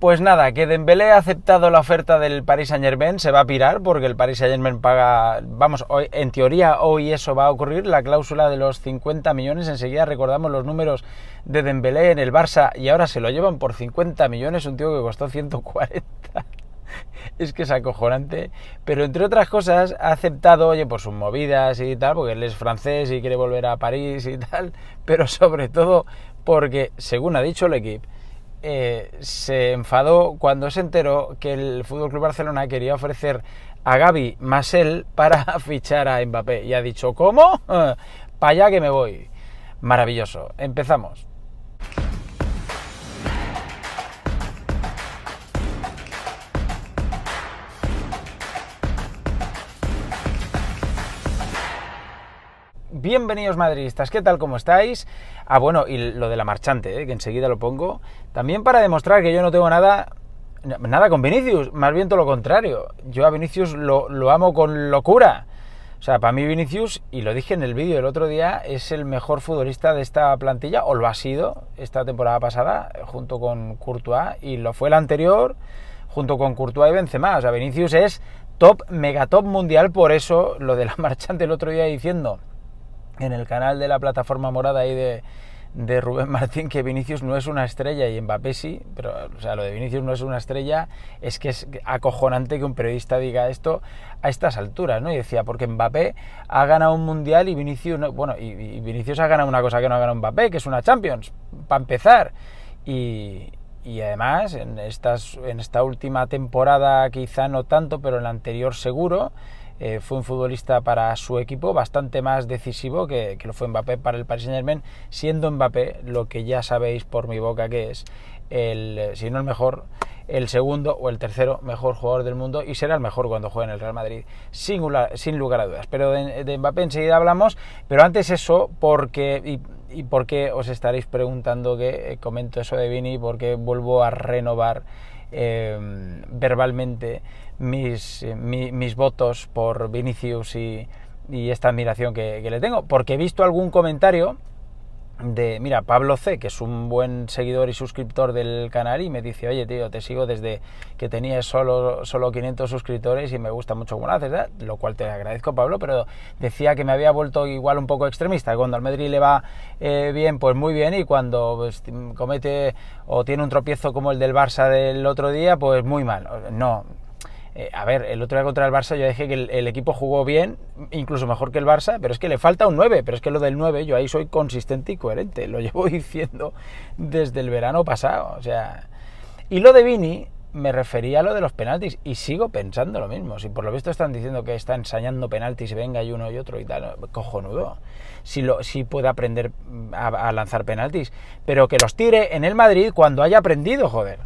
Pues nada, que Dembélé ha aceptado la oferta del Paris Saint-Germain, se va a pirar porque el Paris Saint-Germain paga, vamos, hoy, en teoría hoy eso va a ocurrir, la cláusula de los 50 millones, enseguida recordamos los números de Dembélé en el Barça y ahora se lo llevan por 50 millones, un tío que costó 140 es que es acojonante. Pero entre otras cosas, ha aceptado, oye, por pues sus movidas y tal, porque él es francés y quiere volver a París y tal, pero sobre todo porque, según ha dicho el equipo, eh, se enfadó cuando se enteró que el Fútbol Club Barcelona quería ofrecer a Gaby Masel para fichar a Mbappé. Y ha dicho, ¿cómo? Para allá que me voy. Maravilloso. Empezamos. Bienvenidos madridistas, ¿qué tal? ¿Cómo estáis? Ah, bueno, y lo de la marchante, ¿eh? que enseguida lo pongo. También para demostrar que yo no tengo nada, nada con Vinicius, más bien todo lo contrario. Yo a Vinicius lo, amo con locura. O sea, para mí Vinicius, y lo dije en el vídeo el otro día, es el mejor futbolista de esta plantilla, o lo ha sido esta temporada pasada, junto con Courtois, y lo fue la anterior, junto con Courtois y Benzema. O sea, Vinicius es top, mega top mundial, por eso lo de la marchante el otro día diciendo en el canal de la plataforma morada ahí de, Rubén Martín que Vinicius no es una estrella y Mbappé sí, pero o sea, lo de Vinicius no es una estrella, es que es acojonante que un periodista diga esto a estas alturas, ¿no? Y decía, porque Mbappé ha ganado un mundial y Vinicius no, bueno, y, y Vinicius ha ganado una cosa que no ha ganado Mbappé, que es una Champions, para empezar. Y, y además, en, estas, en esta última temporada quizá no tanto, pero en la anterior seguro, eh, fue un futbolista para su equipo bastante más decisivo que, lo fue Mbappé para el Paris Saint Germain, siendo Mbappé lo que ya sabéis por mi boca que es el, eh, si no el mejor, el segundo o el tercero mejor jugador del mundo y será el mejor cuando juegue en el Real Madrid, sin, lugar a dudas. Pero de, Mbappé enseguida hablamos, pero antes eso, porque, y, qué os estaréis preguntando que eh, comento eso de Vini, porque vuelvo a renovar Em, verbalmente mis, eh, mis, votos por Vinicius y, esta admiración que, que le tengo, porque he visto algún comentario de, mira, Pablo C, que es un buen seguidor y suscriptor del canal, y me dice, oye, tío, te sigo desde que tenías solo, solo 500 suscriptores y me gusta mucho buena lo lo cual te agradezco, Pablo, pero decía que me había vuelto igual un poco extremista, cuando al Madrid le va eh, bien, pues muy bien, y cuando pues, comete o tiene un tropiezo como el del Barça del otro día, pues muy mal. No, eh, a ver, el otro día contra el Barça yo dije que el, equipo jugó bien, incluso mejor que el Barça, pero es que le falta un 9, pero es que lo del 9 yo ahí soy consistente y coherente, lo llevo diciendo desde el verano pasado, o sea... Y lo de Vini, me refería a lo de los penaltis y sigo pensando lo mismo. Si por lo visto están diciendo que está ensañando penaltis venga y uno y otro y tal, cojonudo. Si, lo, si puede aprender a, a lanzar penaltis, pero que los tire en el Madrid cuando haya aprendido, joder.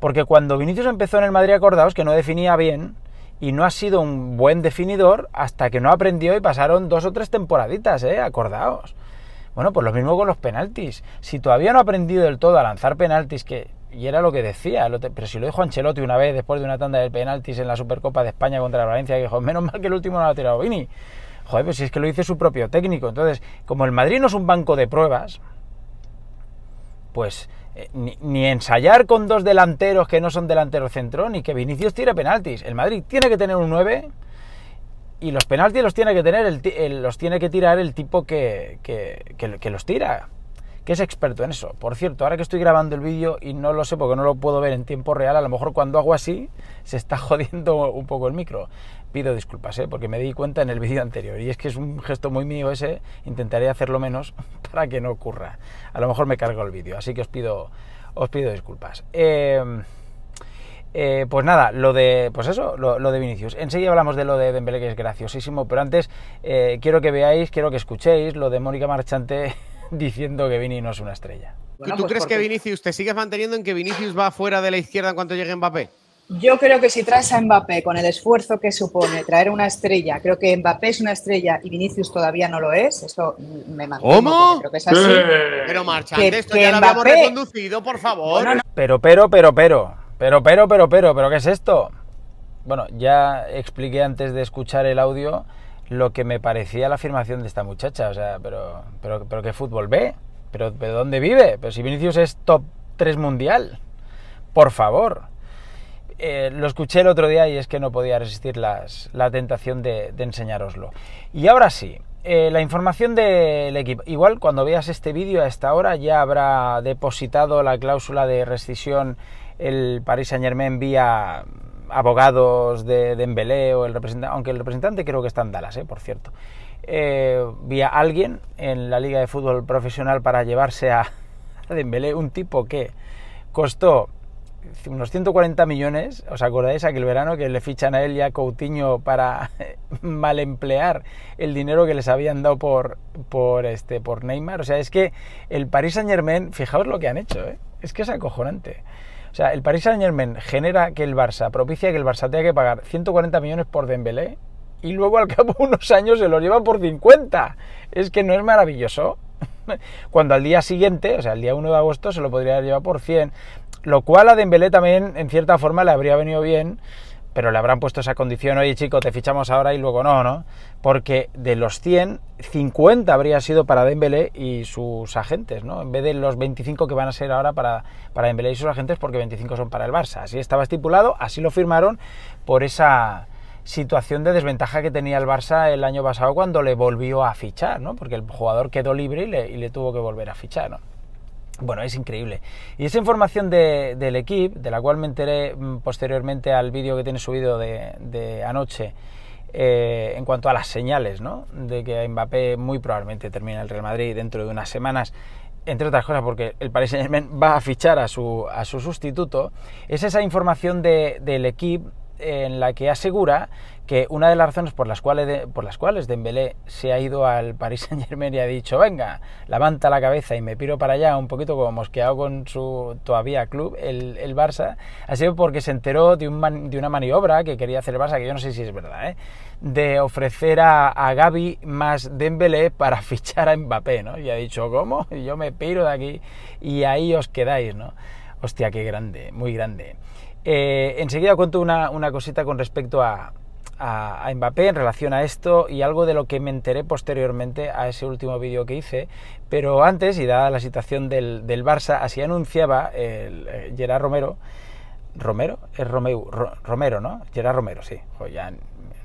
Porque cuando Vinicius empezó en el Madrid, acordaos que no definía bien y no ha sido un buen definidor hasta que no aprendió y pasaron dos o tres temporaditas, ¿eh? Acordaos. Bueno, pues lo mismo con los penaltis. Si todavía no ha aprendido del todo a lanzar penaltis, que y era lo que decía, pero si lo dijo Ancelotti una vez después de una tanda de penaltis en la Supercopa de España contra la Valencia, que dijo, menos mal que el último no lo ha tirado Vini. Joder, pues si es que lo dice su propio técnico. Entonces, como el Madrid no es un banco de pruebas, pues eh, ni, ensayar con dos delanteros que no son delanteros centro, ni que Vinicius tire penaltis. El Madrid tiene que tener un 9 y los penaltis los tiene que tener eh, los tiene que tirar el tipo que, que los tira que es experto en eso. Por cierto, ahora que estoy grabando el vídeo y no lo sé porque no lo puedo ver en tiempo real, a lo mejor cuando hago así se está jodiendo un poco el micro. Pido disculpas, ¿eh? porque me di cuenta en el vídeo anterior. Y es que es un gesto muy mío ese, intentaré hacerlo menos para que no ocurra. A lo mejor me cargo el vídeo, así que os pido, os pido disculpas. Em, eh, pues nada, lo de, pues eso, lo, lo, de Vinicius. Enseguida hablamos de lo de Dembélé, que es graciosísimo, pero antes eh, quiero que veáis, quiero que escuchéis lo de Mónica Marchante diciendo que Vini no es una estrella. ¿Tú, pues crees que Vinicius, te sigues manteniendo en que Vinicius va fuera de la izquierda en cuanto llegue Mbappé? Yo creo que si traes a Mbappé con el esfuerzo que supone traer una estrella, creo que Mbappé es una estrella y Vinicius todavía no lo es, Eso me mantengo. ¿Cómo? Creo que es así. Pero marcha, que, esto ya lo habíamos reconducido, por favor. Pero, pero, pero, pero, pero, pero, pero, pero, pero, ¿qué es esto? Bueno, ya expliqué antes de escuchar el audio lo que me parecía la afirmación de esta muchacha. O sea, pero, pero, pero ¿qué fútbol ve? ¿Pero, de dónde vive? Pero si Vinicius es top 3 mundial. Por favor. Eh, lo escuché el otro día y es que no podía resistir las, la tentación de, enseñároslo. Y ahora sí, eh, la información del equipo. Igual cuando veas este vídeo a esta hora ya habrá depositado la cláusula de rescisión el Paris Saint Germain vía abogados de Dembélé o el representante, aunque el representante creo que está en Dallas, eh, por cierto, eh, vía alguien en la Liga de Fútbol Profesional para llevarse a, Dembélé, un tipo que costó unos 140 millones, ¿os acordáis aquel verano que le fichan a él y a Coutinho para mal emplear el dinero que les habían dado por, por, este, por Neymar? O sea, es que el Paris Saint Germain, fijaos lo que han hecho, eh, es que es acojonante. O sea, el Paris Saint-Germain genera que el Barça, propicia que el Barça tenga que pagar 140 millones por Dembélé y luego al cabo de unos años se lo lleva por 50. Es que no es maravilloso. Cuando al día siguiente, o sea, el día 1 de agosto, se lo podría llevar por 100. Lo cual a Dembélé también, en cierta forma, le habría venido bien pero le habrán puesto esa condición, oye chico, te fichamos ahora y luego no, ¿no? Porque de los 100, 50 habría sido para Dembélé y sus agentes, ¿no? En vez de los 25 que van a ser ahora para, para Dembélé y sus agentes, porque 25 son para el Barça. Así estaba estipulado, así lo firmaron por esa situación de desventaja que tenía el Barça el año pasado cuando le volvió a fichar, ¿no? Porque el jugador quedó libre y le, y le tuvo que volver a fichar, ¿no? Bueno, es increíble. Y esa información del equipo, de la cual me enteré mm, posteriormente al vídeo que tiene subido de, anoche, eh, en cuanto a las señales, ¿no? De que Mbappé muy probablemente termina el Real Madrid dentro de unas semanas, entre otras cosas porque el Paris Saint-Germain va a fichar a su, a su sustituto, es esa información del equipo eh, en la que asegura que una de las razones por las cuales, por las cuales Dembélé se ha ido al Paris Saint Germain y ha dicho, venga, levanta la cabeza y me piro para allá, un poquito como mosqueado con su todavía club, el, Barça, ha sido porque se enteró de, un de, una maniobra que quería hacer el Barça, que yo no sé si es verdad, ¿eh? de ofrecer a, a, Gaby más Dembélé para fichar a Mbappé, ¿no? Y ha dicho, ¿cómo? Yo me piro de aquí y ahí os quedáis, ¿no? Hostia, qué grande, muy grande. Eh, enseguida cuento una, una cosita con respecto a, a, Mbappé en relación a esto y algo de lo que me enteré posteriormente a ese último vídeo que hice. Pero antes, y dada la situación del, Barça, así anunciaba el, eh, Gerard Romero. ¿Romero? Es Romeu, Romero, ¿no? Gerard Romero, sí. O ya,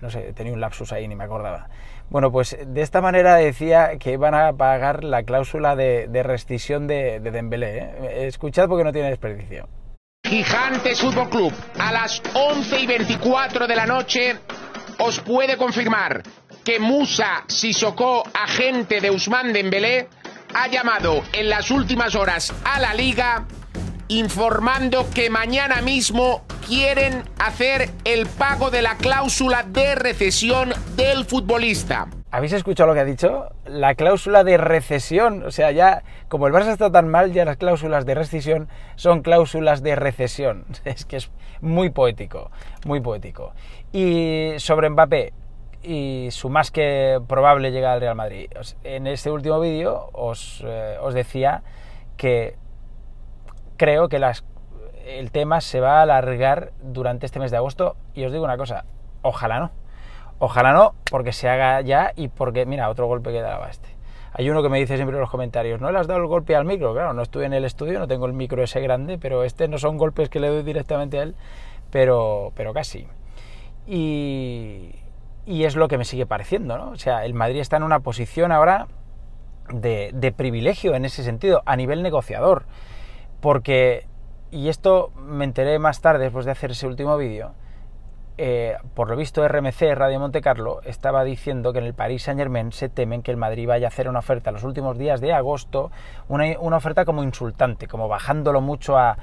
no sé, tenía un lapsus ahí, ni me acordaba. Bueno, pues de esta manera decía que iban a pagar la cláusula de, de rescisión de, de Dembélé. ¿eh? Escuchad porque no tiene desperdicio. Gigantes Fútbol Club, a las 11 y 24 de la noche, os puede confirmar que Musa Sissoko, agente de Usman Dembélé, ha llamado en las últimas horas a la Liga informando que mañana mismo quieren hacer el pago de la cláusula de recesión del futbolista. ¿Habéis escuchado lo que ha dicho? La cláusula de recesión. O sea, ya, como el Barça está tan mal, ya las cláusulas de rescisión son cláusulas de recesión. Es que es muy poético, muy poético. Y sobre Mbappé y su más que probable llegada al Real Madrid. En este último vídeo os, eh, os decía que creo que las el tema se va a alargar durante este mes de agosto y os digo una cosa, ojalá no. Ojalá no, porque se haga ya y porque, mira, otro golpe que daba este. Hay uno que me dice siempre en los comentarios, ¿no le has dado el golpe al micro? Claro, no estuve en el estudio, no tengo el micro ese grande, pero este no son golpes que le doy directamente a él, pero, pero casi. Y, es lo que me sigue pareciendo, ¿no? O sea, el Madrid está en una posición ahora de, de privilegio en ese sentido, a nivel negociador, porque y esto me enteré más tarde, después de hacer ese último vídeo, eh, por lo visto RMC, Radio Monte Carlo, estaba diciendo que en el Paris Saint Germain se temen que el Madrid vaya a hacer una oferta los últimos días de agosto, una, oferta como insultante, como bajándolo mucho a,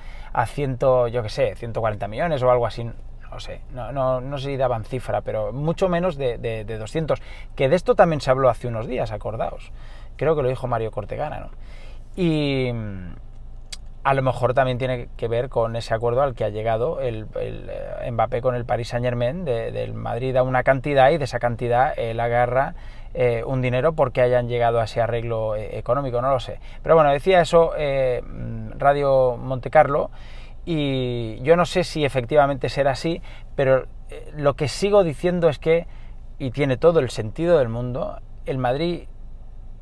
ciento, yo que sé, 140 millones o algo así. No sé, no, no, no sé si daban cifra, pero mucho menos de, de 200. Que de esto también se habló hace unos días, acordaos. Creo que lo dijo Mario Cortegana, ¿no? Y, a lo mejor también tiene que ver con ese acuerdo al que ha llegado el, eh, Mbappé con el Paris Saint Germain, de, del Madrid a una cantidad y de esa cantidad él eh, agarra eh, un dinero porque hayan llegado a ese arreglo económico, no lo sé. Pero bueno, decía eso mm, Radio Montecarlo y yo no sé si efectivamente será así, pero lo que sigo diciendo es que, y tiene todo el sentido del mundo, el Madrid...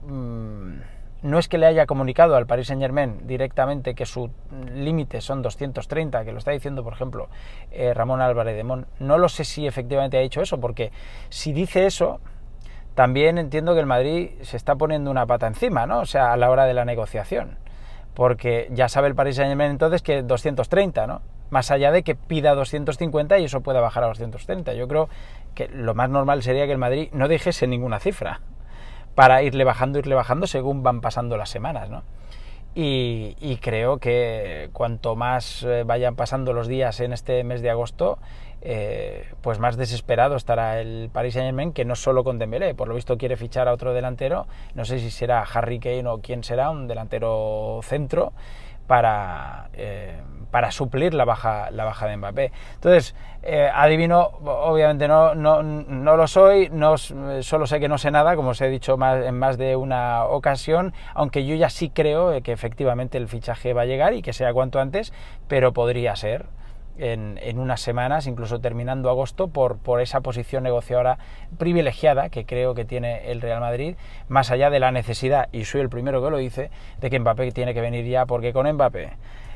Mm, no es que le haya comunicado al Paris Saint Germain directamente que su límite son 230, que lo está diciendo, por ejemplo, eh, Ramón Álvarez de Mon. No lo sé si efectivamente ha hecho eso, porque si dice eso, también entiendo que el Madrid se está poniendo una pata encima, ¿no? O sea, a la hora de la negociación. Porque ya sabe el Paris Saint Germain entonces que 230, ¿no? Más allá de que pida 250 y eso pueda bajar a 230. Yo creo que lo más normal sería que el Madrid no dijese ninguna cifra para irle bajando, irle bajando según van pasando las semanas, ¿no? Y, creo que cuanto más eh, vayan pasando los días en este mes de agosto, eh, pues más desesperado estará el Paris Saint Germain, que no solo con Dembélé, por lo visto quiere fichar a otro delantero, no sé si será Harry Kane o quién será, un delantero centro, para, eh, para suplir la baja, la baja de Mbappé. Entonces, eh, adivino, obviamente no, no, no, lo soy, no, solo sé que no sé nada, como os he dicho más, en más de una ocasión, aunque yo ya sí creo eh, que efectivamente el fichaje va a llegar y que sea cuanto antes, pero podría ser en, unas semanas, incluso terminando agosto, por, por esa posición negociadora privilegiada que creo que tiene el Real Madrid, más allá de la necesidad, y soy el primero que lo dice, de que Mbappé tiene que venir ya, porque con Mbappé,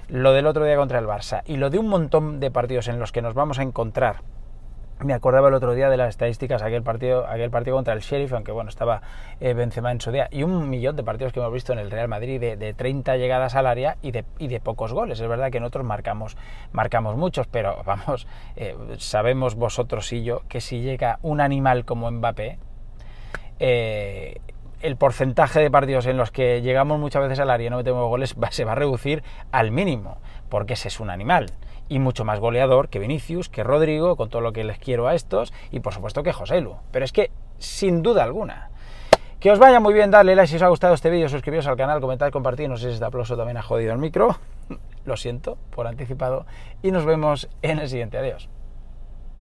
lo del otro día contra el Barça y lo de un montón de partidos en los que nos vamos a encontrar me acordaba el otro día de las estadísticas, aquel partido, aquel partido contra el Sheriff, aunque bueno, estaba eh, Benzema en su día, y un millón de partidos que hemos visto en el Real Madrid de, 30 llegadas al área y de, y de, pocos goles. Es verdad que nosotros marcamos, marcamos muchos, pero vamos, eh, sabemos vosotros y yo que si llega un animal como Mbappé, eh, el porcentaje de partidos en los que llegamos muchas veces al área y no metemos goles se va a reducir al mínimo, porque ese es un animal y mucho más goleador que Vinicius, que Rodrigo, con todo lo que les quiero a estos, y por supuesto que José Lu. Pero es que, sin duda alguna, que os vaya muy bien, Dale like si os ha gustado este vídeo, suscribiros al canal, comentar, compartir. No sé si este aplauso también ha jodido el micro. Lo siento por anticipado. Y nos vemos en el siguiente. Adiós.